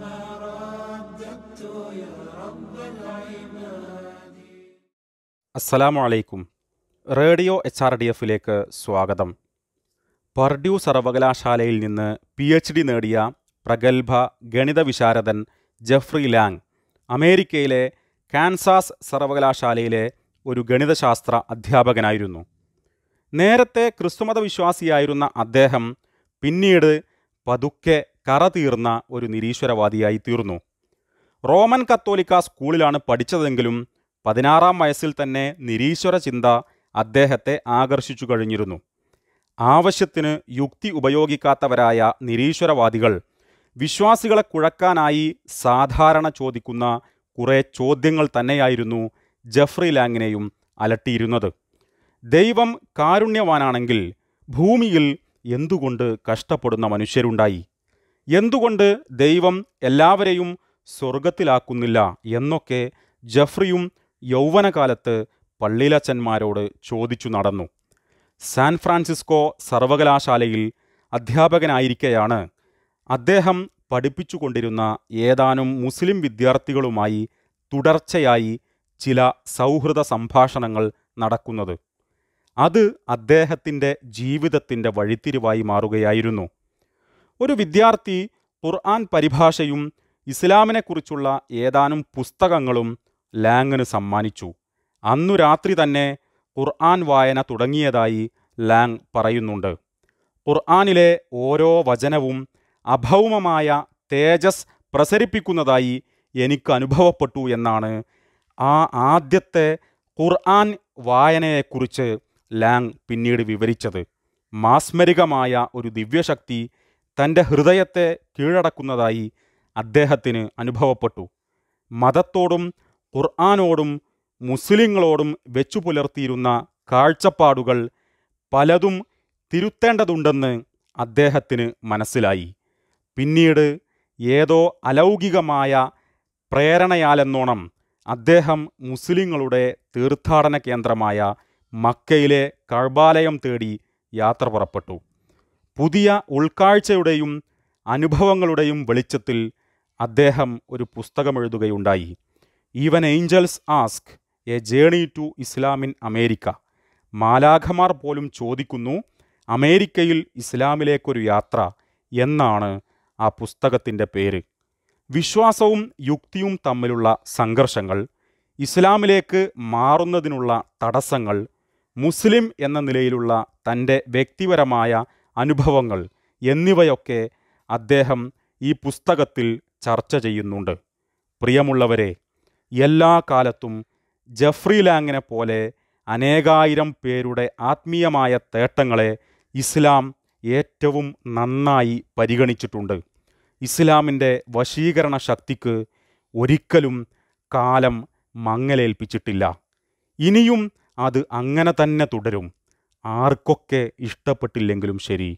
ما رددت يا رب العباد അസ്സലാമു അലൈക്കും radio H R D എഫിലേക്ക് സ്വാഗതം പർഡ്യൂ സർവകലാശാലയിൽ നിന്ന് പി എച്ച് ഡി നേടിയ പ്രഗത്ഭ ഗണിത വിശാരദൻ ജെഫ്രി ലാങ് അമേരിക്കയിലെ കാൻസാസ് സർവകലാശാലയിലെ ഒരു ഗണിതശാസ്ത്ര അധ്യാപകനായിരുന്നു നേരത്തെ ക്രിസ്തുമത വിശ്വാസിയായിരുന്ന അദ്ദേഹം പിന്നീട് പതുക്കെ കറ തീർന്ന ഒരു നിരീശ്വരവാദിയായി തീർന്നു റോമൻ കത്തോലിക്ക സ്കൂളിലാണ് പഠിച്ചതെങ്കിലും പതിനാറാം വയസ്സിൽ തന്നെ നിരീശ്വര ചിന്ത അദ്ദേഹത്തെ ആകർഷിച്ചു കഴിഞ്ഞിരുന്നു ആവശ്യത്തിന് യുക്തി ഉപയോഗിക്കാത്തവരായ നിരീശ്വരവാദികൾ വിശ്വാസികളെ കുഴക്കാനായി സാധാരണ ചോദിക്കുന്ന കുറേ ചോദ്യങ്ങൾ തന്നെയായിരുന്നു ജഫ്രി ലാങ്ങിനെയും അലട്ടിയിരുന്നത് ദൈവം കാരുണ്യവാനാണെങ്കിൽ ഭൂമിയിൽ എന്തുകൊണ്ട് കഷ്ടപ്പെടുന്ന മനുഷ്യരുണ്ടായി എന്തുകൊണ്ട് ദൈവം എല്ലാവരെയും സ്വർഗത്തിലാക്കുന്നില്ല എന്നൊക്കെ ജഫ്രിയും യൗവനകാലത്ത് പള്ളിയിലച്ചന്മാരോട് ചോദിച്ചു നടന്നു സാൻ ഫ്രാൻസിസ്കോ സർവകലാശാലയിൽ അധ്യാപകനായിരിക്കെയാണ് അദ്ദേഹം പഠിപ്പിച്ചുകൊണ്ടിരുന്ന ഏതാനും മുസ്ലിം വിദ്യാർത്ഥികളുമായി തുടർച്ചയായി ചില സൗഹൃദ സംഭാഷണങ്ങൾ നടക്കുന്നത് അത് അദ്ദേഹത്തിൻ്റെ ജീവിതത്തിൻ്റെ വഴിത്തിരിവായി മാറുകയായിരുന്നു ഒരു വിദ്യാർത്ഥി ഖുർആൻ പരിഭാഷയും ഇസ്ലാമിനെക്കുറിച്ചുള്ള ഏതാനും പുസ്തകങ്ങളും ലാങ്ങിന് സമ്മാനിച്ചു അന്നു രാത്രി തന്നെ ഖുർആൻ വായന തുടങ്ങിയതായി ലാങ് പറയുന്നുണ്ട് ഖുർആനിലെ ഓരോ വചനവും അഭൗമമായ തേജസ് പ്രസരിപ്പിക്കുന്നതായി എനിക്ക് അനുഭവപ്പെട്ടു എന്നാണ് ആ ആദ്യത്തെ ഖുർആൻ വായനയെക്കുറിച്ച് ലാങ് പിന്നീട് വിവരിച്ചത് മാസ്മരികമായ ഒരു ദിവ്യശക്തി തൻ്റെ ഹൃദയത്തെ കീഴടക്കുന്നതായി അദ്ദേഹത്തിന് അനുഭവപ്പെട്ടു മതത്തോടും ഖുർആാനോടും മുസ്ലിങ്ങളോടും വെച്ചു പുലർത്തിയിരുന്ന കാഴ്ചപ്പാടുകൾ പലതും തിരുത്തേണ്ടതുണ്ടെന്ന് അദ്ദേഹത്തിന് മനസ്സിലായി പിന്നീട് ഏതോ അലൗകികമായ പ്രേരണയാലെന്നോണം അദ്ദേഹം മുസ്ലിങ്ങളുടെ തീർത്ഥാടന കേന്ദ്രമായ മക്കയിലെ കഴ്ബാലയം തേടി യാത്ര പുറപ്പെട്ടു പുതിയ ഉൾക്കാഴ്ചയുടെയും അനുഭവങ്ങളുടെയും വെളിച്ചത്തിൽ അദ്ദേഹം ഒരു പുസ്തകം എഴുതുകയുണ്ടായി even angels ask a journey to Islam in America മാലാഖമാർ പോലും ചോദിക്കുന്നു അമേരിക്കയിൽ ഇസ്ലാമിലേക്കൊരു യാത്ര എന്നാണ് ആ പുസ്തകത്തിൻ്റെ പേര് വിശ്വാസവും യുക്തിയും തമ്മിലുള്ള സംഘർഷങ്ങൾ ഇസ്ലാമിലേക്ക് മാറുന്നതിനുള്ള തടസ്സങ്ങൾ മുസ്ലിം എന്ന നിലയിലുള്ള തൻ്റെ വ്യക്തിപരമായ അനുഭവങ്ങൾ എന്നിവയൊക്കെ അദ്ദേഹം ഈ പുസ്തകത്തിൽ ചർച്ച ചെയ്യുന്നുണ്ട് പ്രിയമുള്ളവരെ എല്ലാ കാലത്തും ജഫ്രി ലാങ്ങിനെ പോലെ അനേകായിരം പേരുടെ ആത്മീയമായ തേട്ടങ്ങളെ ഇസ്ലാം ഏറ്റവും നന്നായി പരിഗണിച്ചിട്ടുണ്ട് ഇസ്ലാമിൻ്റെ വശീകരണ ശക്തിക്ക് ഒരിക്കലും കാലം മങ്ങലേൽപ്പിച്ചിട്ടില്ല ഇനിയും അത് അങ്ങനെ തന്നെ തുടരും ആർക്കൊക്കെ ഇഷ്ടപ്പെട്ടില്ലെങ്കിലും ശരി